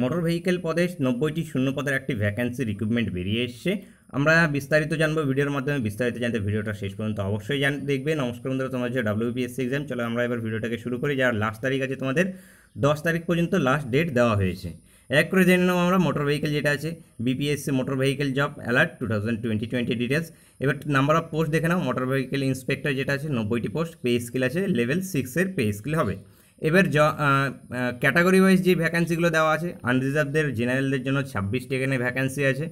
motor vehicle পদে নব্বইটি শূন্য পদের একটি ভ্যাকেন্সি রিক্রুটমেন্ট বেরিয়ে এসছে আমরা বিস্তারিত জানবো ভিডিওর মাধ্যমে বিস্তারিত জানতে ভিডিওটা শেষ পর্যন্ত অবশ্যই জান দেখবে নমস্কার বন্ধুরা তোমার যে ডাব্লিউপিএসসি এক্সাম চলো আমরা এবার ভিডিওটাকে শুরু করি যার লাস্ট তারিখ আছে তোমাদের দশ তারিখ পর্যন্ত লাস্ট ডেট দেওয়া হয়েছে এক করে জেনে নেব আমরা মোটর ভেহিকেল যেটা আছে BPSC motor vehicle job alert two thousand twenty twenty details এবার নাম্বার অফ পোস্ট দেখে নাও মোটর ভেহিকেল ইন্সপেক্টর যেটা আছে নব্বইটি পোস্ট পে স্কিল আছে লেভেল সিক্সের পে স্কিল হবে এবার জ ক্যাটাগরি ওয়াইজ যে ভ্যাকান্সিগুলো দেওয়া আছে আনরিজার্ভদের জেনারেলদের জন্য ছাব্বিশটি এখানে ভ্যাকান্সি আছে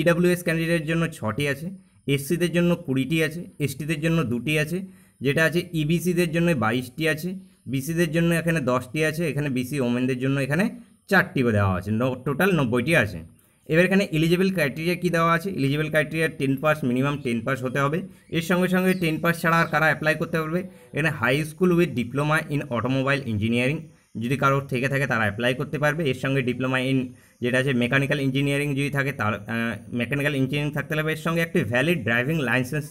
ইডাব্লিউএস ক্যান্ডিডেটের জন্য ছটি আছে এসসিদের জন্য কুড়িটি আছে এসটিদের জন্য দুটি আছে যেটা আছে ইবিসিদের e জন্য বাইশটি আছে বিসিদের জন্য এখানে দশটি আছে এখানে বিসি ওমেনদের জন্য এখানে চারটি দেওয়া আছে টোটাল নব্বইটি আছে এবার এখানে এলিজিবল ক্রাইটেরিয়া কী দেওয়া আছে eligible criteria ten pass minimum ten pass হতে হবে এর সঙ্গে সঙ্গে টেন পাস ছাড়া আর কারা অ্যাপ্লাই করতে পারবে এখানে high school with diploma in automobile engineering যদি কারোর থেকে থাকে তারা অ্যাপ্লাই করতে পারবে এর সঙ্গে ডিপ্লোমা ইন যেটা আছে মেকানিক্যাল ইঞ্জিনিয়ারিং যদি থাকে তার মেকানিক্যাল ইঞ্জিনিয়ারিং থাকতে হবে এর সঙ্গে একটি ভ্যালিড ড্রাইভিং লাইসেন্স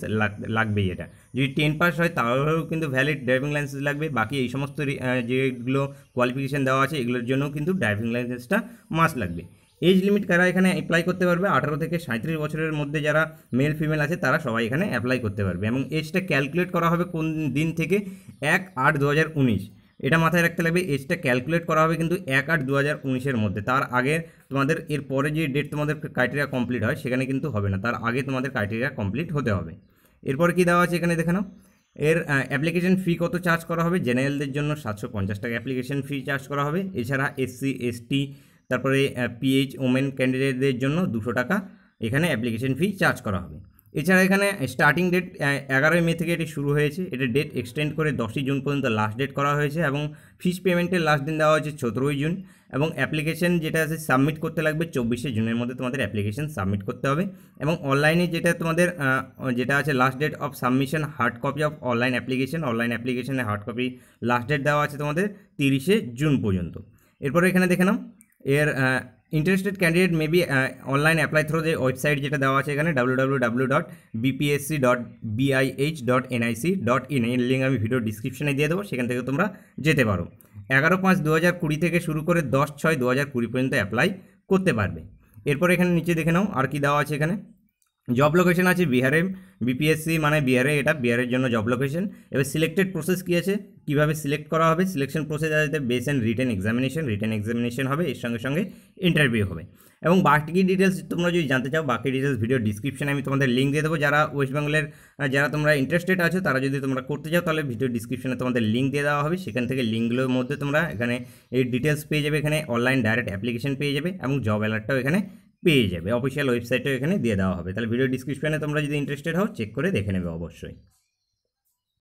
লাগবেই এটা যদি টেন পাস হয় তারও কিন্তু ভ্যালিড ড্রাইভিং লাইসেন্স লাগবে বাকি এই সমস্ত যেগুলো কোয়ালিফিকেশান দেওয়া আছে এগুলোর জন্যও কিন্তু ড্রাইভিং লাইসেন্সটা মাস লাগবে এজ লিমিট কারা এখানে অ্যাপ্লাই করতে পারবে আঠারো থেকে সাঁত্রিশ বছরের মধ্যে যারা মেল ফিমেল আছে তারা সবাই এখানে অ্যাপ্লাই করতে পারবে এবং এজটা ক্যালকুলেট করা হবে কোন দিন থেকে এক আট দু এটা মাথায় রাখতে লাগবে এজটা ক্যালকুলেট করা হবে কিন্তু এক আট দু হাজার উনিশের মধ্যে তার আগে তোমাদের এর পরে যে ডেট তোমাদের ক্রাইটেরিয়া কমপ্লিট হয় সেখানে কিন্তু হবে না তার আগে তোমাদের ক্রাইটেরিয়া কমপ্লিট হতে হবে এরপর কি দেওয়া আছে এখানে দেখে নাও এর অ্যাপ্লিকেশন ফি কত চার্জ করা হবে জেনারেলদের জন্য সাতশো পঞ্চাশ টাকা অ্যাপ্লিকেশন ফি চার্জ করা হবে এছাড়া এসসি এসটি তারপরে পিএইচ ওমেন ক্যান্ডিডেটদের জন্য দুশো টাকা এখানে অ্যাপ্লিকেশন ফি চার্জ করা হবে এছাড়া এখানে স্টার্টিং ডেট এগারোই মে থেকে এটি শুরু হয়েছে এটা ডেট এক্সটেন্ড করে দশই জুন পর্যন্ত লাস্ট ডেট করা হয়েছে এবং ফিস পেমেন্টের লাস্ট দিন দেওয়া হয়েছে সতেরোই জুন এবং অ্যাপ্লিকেশন যেটা আছে সাবমিট করতে লাগবে চব্বিশে জুনের মধ্যে তোমাদের অ্যাপ্লিকেশন সাবমিট করতে হবে এবং অনলাইনে যেটা তোমাদের যেটা আছে last date of submission hard copy of online application online অ্যাপ্লিকেশনে হার্ড কপি লাস্ট ডেট দেওয়া আছে তোমাদের তিরিশে জুন পর্যন্ত এরপরে এখানে দেখে নাম এর interested candidate maybe online apply through যে ওয়েবসাইট যেটা দেওয়া আছে এখানে W W W dot BPSC dot BIH dot NIC dot in এর লিঙ্ক আমি ভিডিও ডিসক্রিপশনে দিয়ে দেবো সেখান থেকে তোমরা যেতে পারো এগারো পাঁচ দু হাজার কুড়ি থেকে শুরু করে দশ ছয় দু হাজার কুড়ি পর্যন্ত অ্যাপ্লাই করতে পারবে এরপর এখানে নিচে দেখে নাও আর কি দেওয়া আছে এখানে জব লোকেশন আছে বিহারে বিপিএসসি মানে বিহারে এটা বিহারের জন্য জব লোকেশন এবার সিলেক্টেড প্রসেস কী আছে কীভাবে সিলেক্ট করা হবে সিলেকশন প্রসেস আছে base and written examination written examination হবে এর সঙ্গে সঙ্গে ইন্টারভিউ হবে এবং বাকি ডিটেলস তোমরা যদি জানতে চাও বাকি ডিটেলস ভিডিও ডিসক্রিপশানে আমি তোমাদের লিঙ্ক দিয়ে দেবো যারা ওয়েস্ট বেঙ্গলের যারা তোমরা ইন্টারেস্টেড আছো তারা যদি তোমরা করতে চাও তাহলে ভিডিও ডিসক্রিপশানে তোমাদের লিঙ্ক দিয়ে দেওয়া হবে সেখান থেকে লিঙ্কগুলোর মধ্যে তোমরা এখানে এই ডিটেলস পেয়ে যাবে এখানে অনলাইন ডাইরেক্ট অ্যাপ্লিকেশন পেয়ে যাবে এবং জব অ্যালার্টটাও এখানে পেয়ে যাবে অফিসিয়াল ওয়েবসাইটও এখানে দিয়ে দেওয়া হবে তাহলে ভিডিও ডিসক্রিপশানে তোমরা যদি ইন্টারেস্টেড হও চেক করে দেখে নেবে অবশ্যই